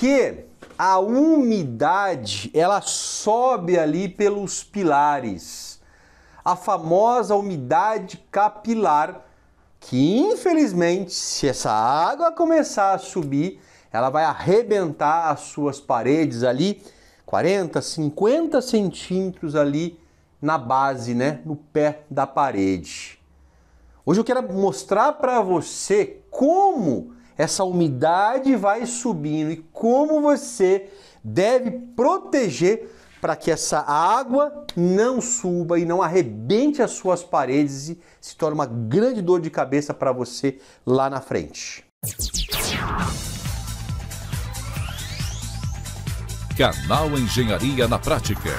Porque a umidade, ela sobe ali pelos pilares. A famosa umidade capilar, que infelizmente, se essa água começar a subir, ela vai arrebentar as suas paredes ali, 40, 50 centímetros ali na base, né, no pé da parede. Hoje eu quero mostrar para você como essa umidade vai subindo e como você deve proteger para que essa água não suba e não arrebente as suas paredes e se torne uma grande dor de cabeça para você lá na frente. Canal Engenharia na Prática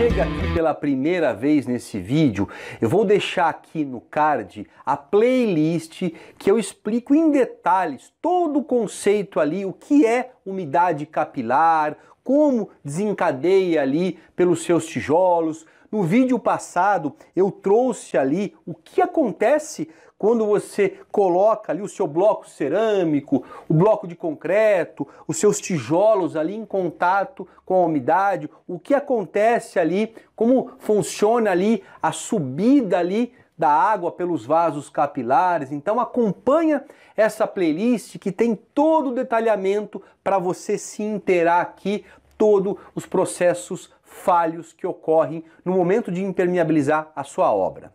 chega aqui pela primeira vez nesse vídeo, eu vou deixar aqui no card a playlist que eu explico em detalhes todo o conceito ali, o que é umidade capilar, como desencadeia ali pelos seus tijolos. No vídeo passado eu trouxe ali o que acontece quando você coloca ali o seu bloco cerâmico, o bloco de concreto, os seus tijolos ali em contato com a umidade, o que acontece ali, como funciona ali a subida ali da água pelos vasos capilares. Então acompanha essa playlist que tem todo o detalhamento para você se inteirar aqui todos os processos falhos que ocorrem no momento de impermeabilizar a sua obra.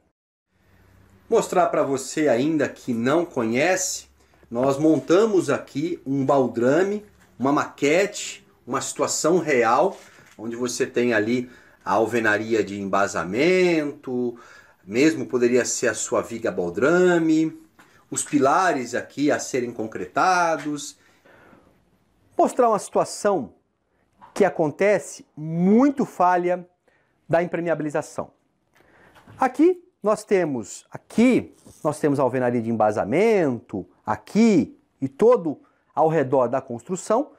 Mostrar para você ainda que não conhece, nós montamos aqui um baldrame, uma maquete, uma situação real, onde você tem ali a alvenaria de embasamento, mesmo poderia ser a sua viga baldrame, os pilares aqui a serem concretados. Mostrar uma situação que acontece muito falha da impermeabilização. Aqui nós temos aqui, nós temos a alvenaria de embasamento, aqui e todo ao redor da construção.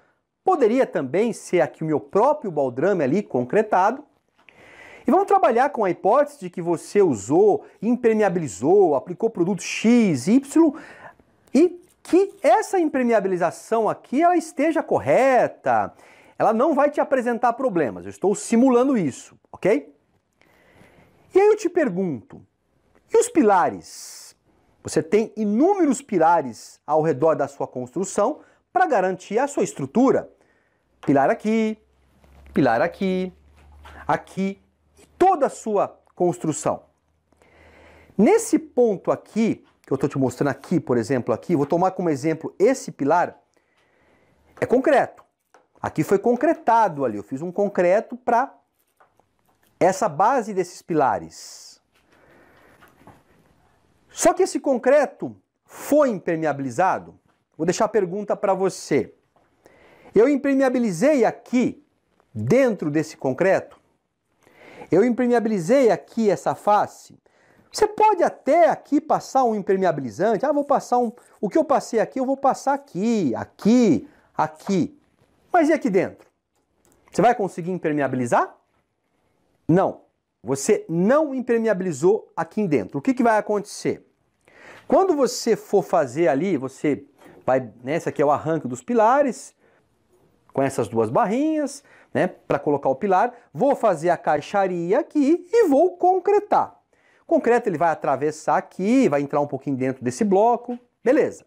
Poderia também ser aqui o meu próprio baldrame ali concretado. E vamos trabalhar com a hipótese de que você usou, impermeabilizou, aplicou produto X, Y e que essa impermeabilização aqui ela esteja correta. Ela não vai te apresentar problemas. Eu estou simulando isso, ok? E aí eu te pergunto, e os pilares? Você tem inúmeros pilares ao redor da sua construção para garantir a sua estrutura. Pilar aqui, pilar aqui, aqui e toda a sua construção. Nesse ponto aqui, que eu estou te mostrando aqui, por exemplo, aqui, vou tomar como exemplo esse pilar, é concreto. Aqui foi concretado ali, eu fiz um concreto para essa base desses pilares. Só que esse concreto foi impermeabilizado? Vou deixar a pergunta para você. Eu impermeabilizei aqui, dentro desse concreto? Eu impermeabilizei aqui essa face? Você pode até aqui passar um impermeabilizante. Ah, vou passar um. O que eu passei aqui, eu vou passar aqui, aqui, aqui. Mas e aqui dentro? Você vai conseguir impermeabilizar? Não. Você não impermeabilizou aqui dentro. O que, que vai acontecer? Quando você for fazer ali, você vai, né, que aqui é o arranque dos pilares, com essas duas barrinhas, né, para colocar o pilar. Vou fazer a caixaria aqui e vou concretar. O concreto ele vai atravessar aqui, vai entrar um pouquinho dentro desse bloco, beleza.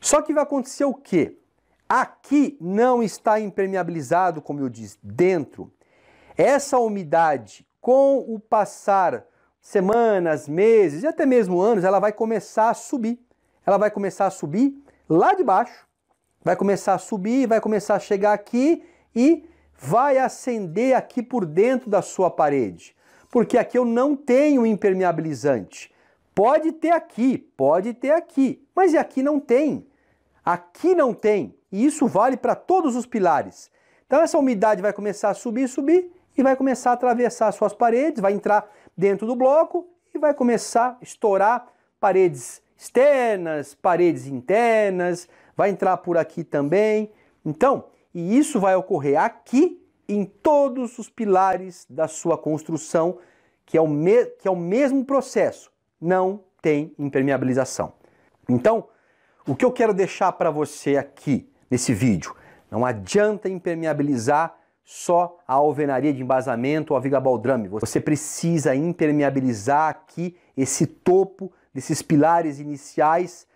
Só que vai acontecer o quê? Aqui não está impermeabilizado, como eu disse, dentro. Essa umidade, com o passar semanas, meses e até mesmo anos, ela vai começar a subir. Ela vai começar a subir lá de baixo, vai começar a subir, vai começar a chegar aqui e vai acender aqui por dentro da sua parede. Porque aqui eu não tenho impermeabilizante. Pode ter aqui, pode ter aqui, mas aqui não tem. Aqui não tem. E isso vale para todos os pilares. Então essa umidade vai começar a subir, subir e vai começar a atravessar suas paredes, vai entrar dentro do bloco e vai começar a estourar paredes externas, paredes internas, vai entrar por aqui também. Então, e isso vai ocorrer aqui em todos os pilares da sua construção, que é o, me que é o mesmo processo, não tem impermeabilização. Então, o que eu quero deixar para você aqui nesse vídeo, não adianta impermeabilizar só a alvenaria de embasamento ou a viga baldrame. Você precisa impermeabilizar aqui esse topo desses pilares iniciais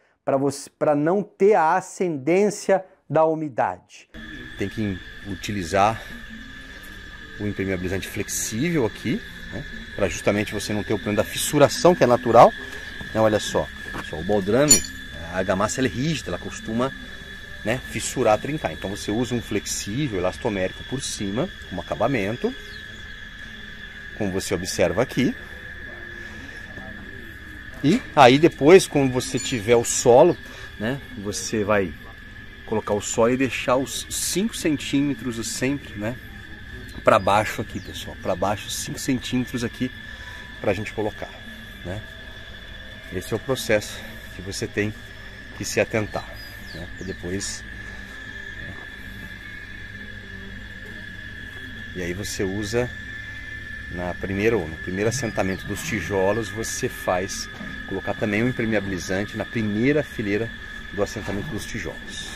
para não ter a ascendência da umidade. Tem que utilizar o impermeabilizante flexível aqui, né, para justamente você não ter o problema da fissuração que é natural. Então, olha só, só o baldrame, a argamassa é rígida, ela costuma né, fissurar, trincar. Então você usa um flexível, elastomérico por cima, como acabamento, como você observa aqui. E aí depois, quando você tiver o solo, né, você vai colocar o solo e deixar os 5 centímetros sempre, né, para baixo aqui, pessoal, para baixo 5 centímetros aqui para a gente colocar, né. Esse é o processo que você tem que se atentar né? depois. Né? E aí você usa na primeira, no primeiro assentamento dos tijolos, você faz colocar também um impermeabilizante na primeira fileira do assentamento dos tijolos.